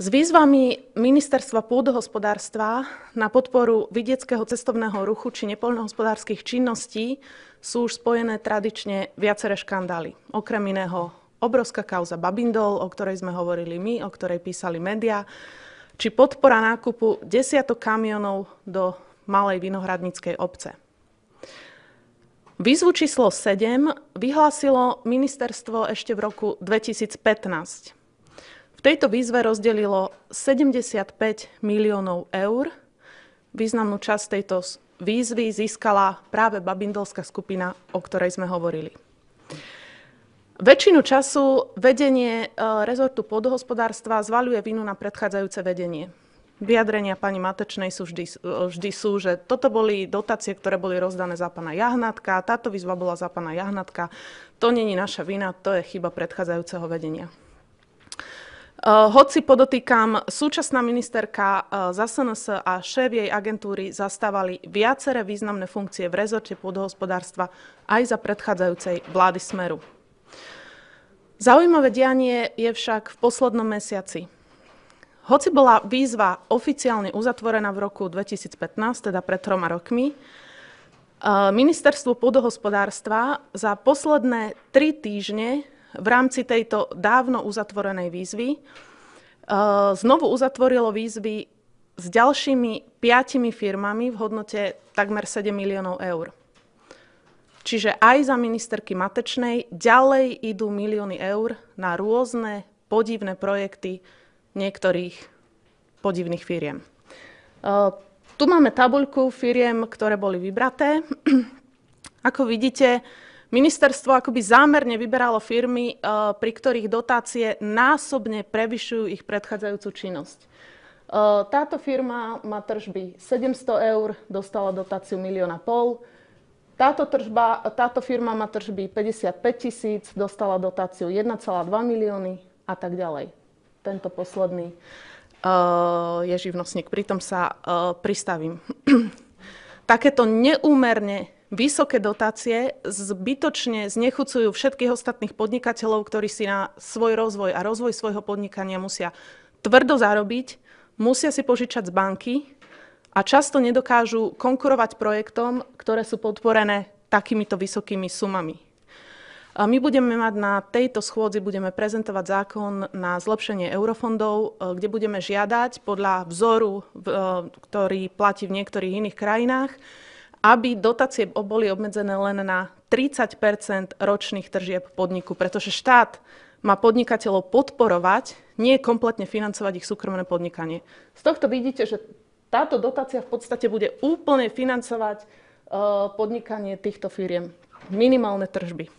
S výzvami Ministerstva pôdohospodárstva na podporu vidieckého cestovného ruchu či nepoľnohospodárskych činností sú už spojené tradične viaceré škandály. Okrem iného obrovská kauza Babindol, o ktorej sme hovorili my, o ktorej písali médiá, či podpora nákupu desiatok kamionov do malej vinohradníckej obce. Výzvu číslo 7 vyhlásilo ministerstvo ešte v roku 2015 v tejto výzve rozdelilo 75 miliónov eur. Významnú časť tejto výzvy získala práve babindolská skupina, o ktorej sme hovorili. Väčšinu času vedenie e, rezortu podhospodárstva zvaľuje vinu na predchádzajúce vedenie. Vyjadrenia pani Matečnej sú vždy, vždy sú, že toto boli dotácie, ktoré boli rozdané za pána Jahnatka, táto výzva bola za pána Jahnatka. To není naša vina, to je chyba predchádzajúceho vedenia. Eh, hoci podotýkam, súčasná ministerka eh, za SNS a šéf jej agentúry zastávali viaceré významné funkcie v rezorte pôdohospodárstva aj za predchádzajúcej vlády Smeru. Zaujímavé dianie je však v poslednom mesiaci. Hoci bola výzva oficiálne uzatvorená v roku 2015, teda pred troma rokmi, eh, Ministerstvo pôdohospodárstva za posledné tri týždne v rámci tejto dávno uzatvorenej výzvy e, znovu uzatvorilo výzvy s ďalšími piatimi firmami v hodnote takmer 7 miliónov eur. Čiže aj za ministerky Matečnej ďalej idú milióny eur na rôzne podivné projekty niektorých podivných firiem. E, tu máme tabuľku firiem, ktoré boli vybraté. Ako vidíte, Ministerstvo akoby zámerne vyberalo firmy, eh, pri ktorých dotácie násobne prevyšujú ich predchádzajúcu činnosť. Eh, táto firma má tržby 700 eur, dostala dotáciu milióna pol. Táto, tržba, táto firma má tržby 55 tisíc, dostala dotáciu 1,2 milióny a tak ďalej. Tento posledný eh, je živnostník. Pritom sa pristavím. Takéto neúmerne vysoké dotácie zbytočne znechucujú všetkých ostatných podnikateľov, ktorí si na svoj rozvoj a rozvoj svojho podnikania musia tvrdo zarobiť, musia si požičať z banky a často nedokážu konkurovať projektom, ktoré sú podporené takýmito vysokými sumami. A my budeme mať na tejto schôdzi budeme prezentovať zákon na zlepšenie eurofondov, e, kde budeme žiadať podľa vzoru, e, ktorý platí v niektorých iných krajinách, aby dotácie boli obmedzené len na 30 ročných tržieb podniku, pretože štát má podnikateľov podporovať, nie kompletne financovať ich súkromné podnikanie. Z tohto vidíte, že táto dotácia v podstate bude úplne financovať eh, podnikanie týchto firiem. Minimálne tržby.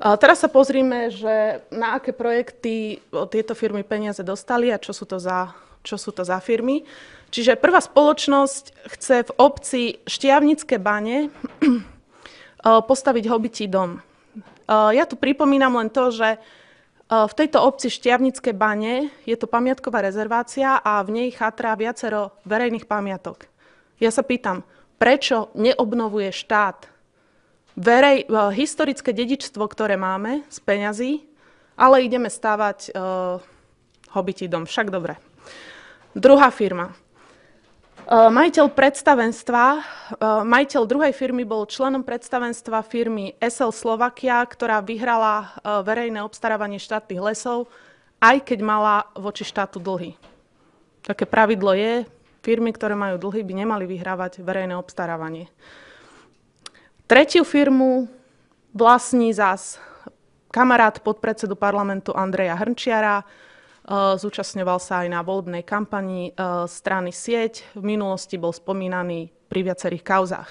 teraz sa pozrime, že na aké projekty tieto firmy peniaze dostali a čo sú to za, čo sú to za firmy. Čiže prvá spoločnosť chce v obci Štiavnické bane eh, postaviť hobití dom. Eh, ja tu pripomínam len to, že eh, v tejto obci Štiavnické bane je to pamiatková rezervácia a v nej chatrá viacero verejných pamiatok. Ja sa pýtam, prečo neobnovuje štát verej, historické dedičstvo, ktoré máme z peňazí, ale ideme stávať e, hobití dom. Však dobre. Druhá firma. Eh, majiteľ predstavenstva, eh, majiteľ druhej firmy bol členom predstavenstva firmy SL Slovakia, ktorá vyhrala eh, verejné obstarávanie štátnych lesov, aj keď mala voči štátu dlhy. Také pravidlo je, firmy, ktoré majú dlhy, by nemali vyhrávať verejné obstarávanie. Tretiu firmu vlastní zás kamarát podpredsedu parlamentu Andreja Hrnčiara, Eh, zúčastňoval sa aj na voľbnej kampani eh, strany Sieť. V minulosti bol spomínaný pri viacerých kauzách.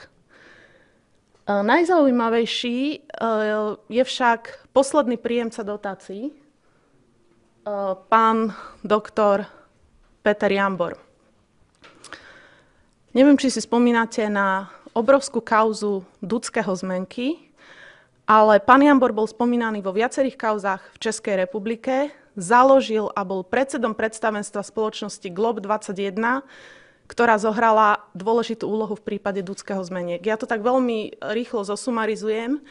Eh, najzaujímavejší je však posledný príjemca dotácií, pán doktor Peter Jambor. Neviem, či si spomínate na obrovskú kauzu Dudského zmenky, ale pán Jambor bol spomínaný vo viacerých kauzách v Českej republike, založil a bol predsedom predstavenstva spoločnosti Glob 21, ktorá zohrala dôležitú úlohu v prípade Dudského zmeniek. Ja to tak veľmi e, rýchlo zosumarizujem. E,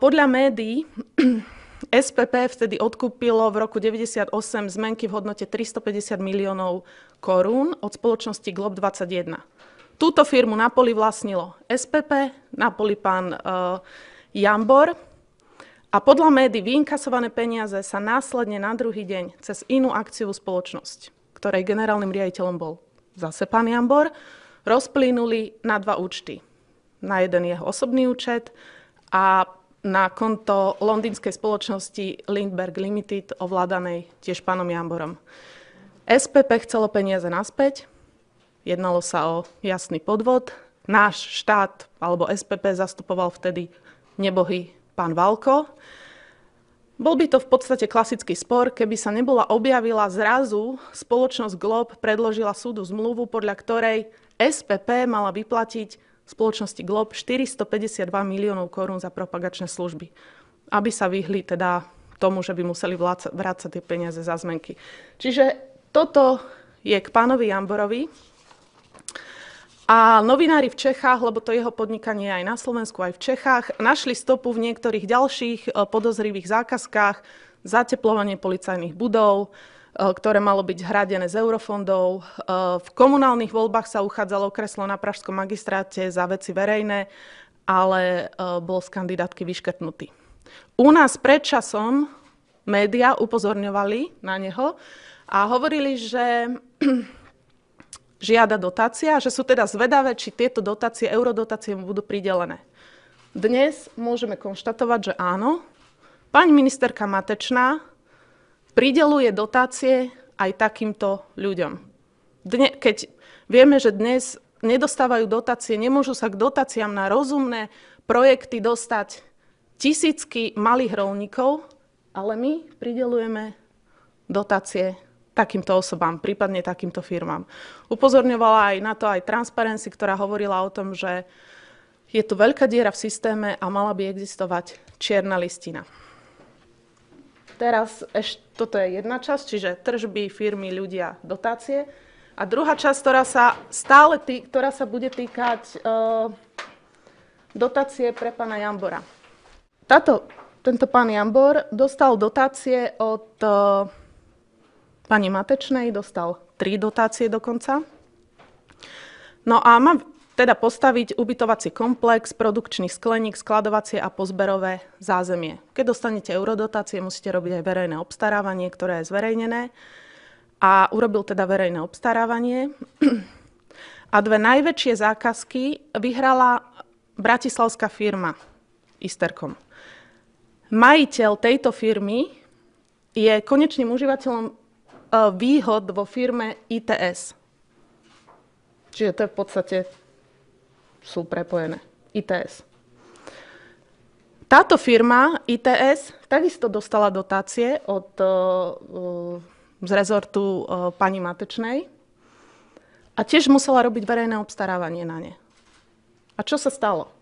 podľa médií SPP vtedy odkúpilo v roku 1998 zmenky v hodnote 350 miliónov korún od spoločnosti Glob 21. Túto firmu na poli vlastnilo SPP, na poli pán uh, Jambor, a podľa médií vyinkasované peniaze sa následne na druhý deň cez inú akciu spoločnosť, ktorej generálnym riaditeľom bol zase pán Jambor, rozplynuli na dva účty. Na jeden jeho osobný účet a na konto londýnskej spoločnosti Lindberg Limited, ovládanej tiež pánom Jamborom. SPP chcelo peniaze naspäť, jednalo sa o jasný podvod. Náš štát, alebo SPP, zastupoval vtedy nebohy pán Valko. Bol by to v podstate klasický spor, keby sa nebola objavila zrazu, spoločnosť Glob predložila súdu zmluvu, podľa ktorej SPP mala vyplatiť spoločnosti Glob 452 miliónov korún za propagačné služby, aby sa vyhli teda tomu, že by museli vrácať tie peniaze za zmenky. Čiže toto je k pánovi Jamborovi, a novinári v Čechách, lebo to jeho podnikanie je aj na Slovensku, aj v Čechách, našli stopu v niektorých ďalších e, podozrivých zákazkách, zateplovanie policajných budov, e, ktoré malo byť hradené z eurofondov. E, v komunálnych voľbách sa uchádzalo kreslo na Pražskom magistráte za veci verejné, ale bol z kandidátky vyškrtnutý. U nás predčasom médiá upozorňovali na neho a hovorili, že žiada dotácia a že sú teda zvedavé, či tieto dotácie, eurodotácie mu budú pridelené. Dnes môžeme konštatovať, že áno. Pani ministerka Matečná prideluje dotácie aj takýmto ľuďom. Dne, keď vieme, že dnes nedostávajú dotácie, nemôžu sa k dotáciám na rozumné projekty dostať tisícky malých rolníkov, ale my pridelujeme dotácie takýmto osobám, prípadne takýmto firmám. Upozorňovala aj na to aj Transparency, ktorá hovorila o tom, že je tu veľká diera v systéme a mala by existovať čierna listina. Teraz ešte, toto je jedna časť, čiže tržby, firmy, ľudia, dotácie. A druhá časť, ktorá sa stále tý, ktorá sa bude týkať e, dotácie pre pána Jambora. Táto, tento pán Jambor dostal dotácie od e, pani Matečnej, dostal tri dotácie dokonca. No a má teda postaviť ubytovací komplex, produkčný skleník, skladovacie a pozberové zázemie. Keď dostanete eurodotácie, musíte robiť aj verejné obstarávanie, ktoré je zverejnené. A urobil teda verejné obstarávanie. A dve najväčšie zákazky vyhrala bratislavská firma Isterkom. Majiteľ tejto firmy je konečným užívateľom E, výhod vo firme ITS. Čiže to v podstate sú prepojené. ITS. Táto firma ITS takisto dostala dotácie od, e, e, z rezortu pani Matečnej a tiež musela robiť verejné obstarávanie na ne. A čo sa stalo?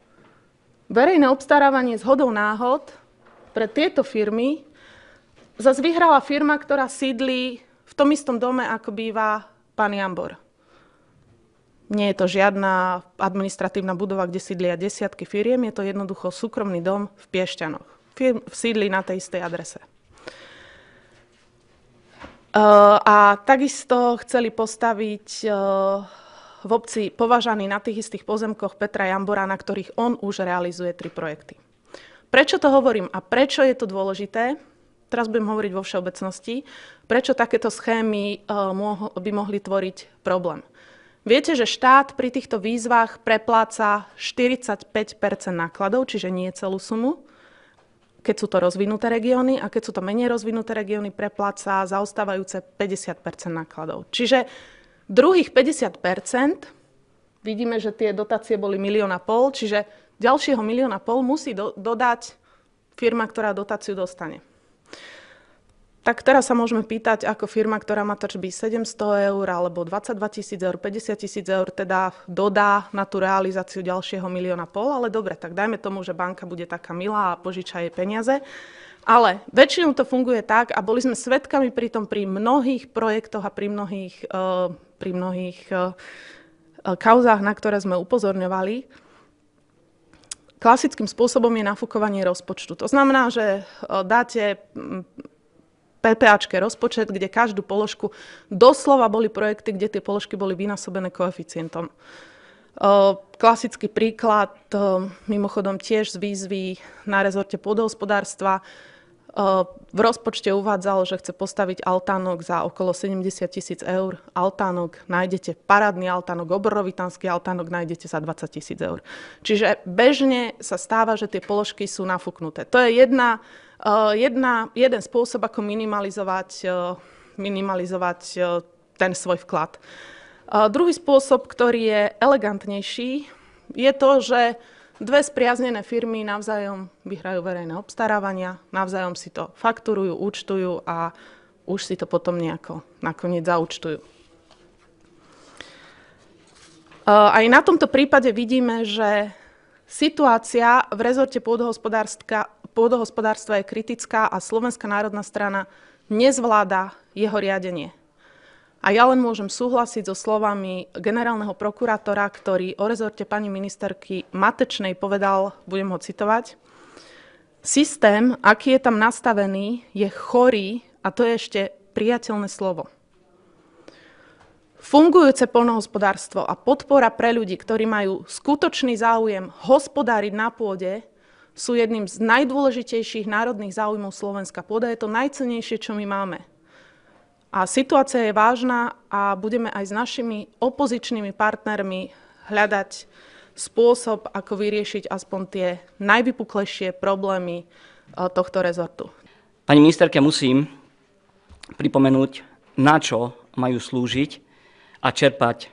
Verejné obstarávanie z hodou náhod pre tieto firmy zase vyhrala firma, ktorá sídli v tom istom dome, ako býva pán Jambor. Nie je to žiadna administratívna budova, kde sídlia desiatky firiem, je to jednoducho súkromný dom v Piešťanoch. Firm sídli na tej istej adrese. Uh, a takisto chceli postaviť uh, v obci považaný na tých istých pozemkoch Petra Jambora, na ktorých on už realizuje tri projekty. Prečo to hovorím a prečo je to dôležité? teraz budem hovoriť vo všeobecnosti, prečo takéto schémy e, by mohli tvoriť problém. Viete, že štát pri týchto výzvach prepláca 45 nákladov, čiže nie celú sumu. Keď sú to rozvinuté regióny a keď sú to menej rozvinuté regióny, prepláca zaostávajúce 50 nákladov. Čiže druhých 50 vidíme, že tie dotácie boli milióna pol, čiže ďalšieho milióna pol musí do, dodať firma, ktorá dotáciu dostane. Tak teraz sa môžeme pýtať, ako firma, ktorá má tržby 700 eur alebo 22 tisíc eur, 50 tisíc eur, teda dodá na tú realizáciu ďalšieho milióna pol, ale dobre, tak dajme tomu, že banka bude taká milá a požiča jej peniaze. Ale väčšinou to funguje tak a boli sme svedkami pri tom pri mnohých projektoch a pri mnohých, e, pri mnohých e, e, kauzách, na ktoré sme upozorňovali. Klasickým spôsobom je nafúkovanie rozpočtu. To znamená, že dáte PPAčke rozpočet, kde každú položku, doslova boli projekty, kde tie položky boli vynásobené koeficientom. Klasický príklad, mimochodom tiež z výzvy na rezorte pôdohospodárstva, v rozpočte uvádzalo, že chce postaviť altánok za okolo 70 tisíc eur. Altánok nájdete, parádny altánok, obrovitanský altánok nájdete za 20 tisíc eur. Čiže bežne sa stáva, že tie položky sú nafúknuté. To je jedna Eh, jedna, jeden spôsob, ako minimalizovať, eh, minimalizovať eh, ten svoj vklad. Druhý spôsob, ktorý je elegantnejší, je to, že dve spriaznené firmy navzájom vyhrajú verejné obstarávania, navzájom si to fakturujú, účtujú a už si to potom nejako nakoniec zaúčtujú. Aj na tomto prípade vidíme, že Situácia v rezorte pôdohospodárstva je kritická a Slovenská národná strana nezvláda jeho riadenie. A ja len môžem súhlasiť so slovami generálneho prokurátora, ktorý o rezorte pani ministerky Matečnej povedal, budem ho citovať, systém, aký je tam nastavený, je chorý a to je ešte priateľné slovo. Fungujúce polnohospodárstvo a podpora pre ľudí, ktorí majú skutočný záujem hospodáriť na pôde, sú jedným z najdôležitejších národných záujmov Slovenska. Pôda je to najcenejšie, čo my máme. A situácia je vážna a budeme aj s našimi opozičnými partnermi hľadať spôsob, ako vyriešiť aspoň tie najvypuklejšie problémy eh, tohto rezortu. Pani ministerke, musím pripomenúť, na čo majú slúžiť a čerpať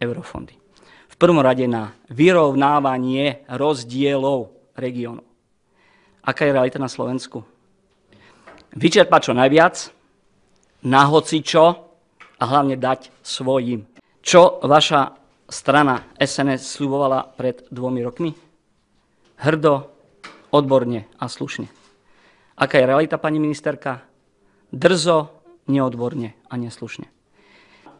eurofondy. V prvom rade na vyrovnávanie rozdielov regiónov. Aká je realita na Slovensku? Vyčerpať čo najviac, na čo a hlavne dať svojim. Čo vaša strana SNS sľubovala pred dvomi rokmi? Hrdo, odborne a slušne. Aká je realita, pani ministerka? Drzo, neodborne a neslušne.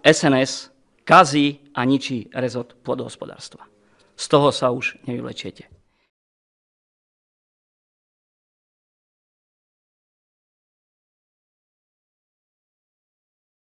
SNS kazí a ničí rezort pôdohospodárstva. Z toho sa už nevylečiete.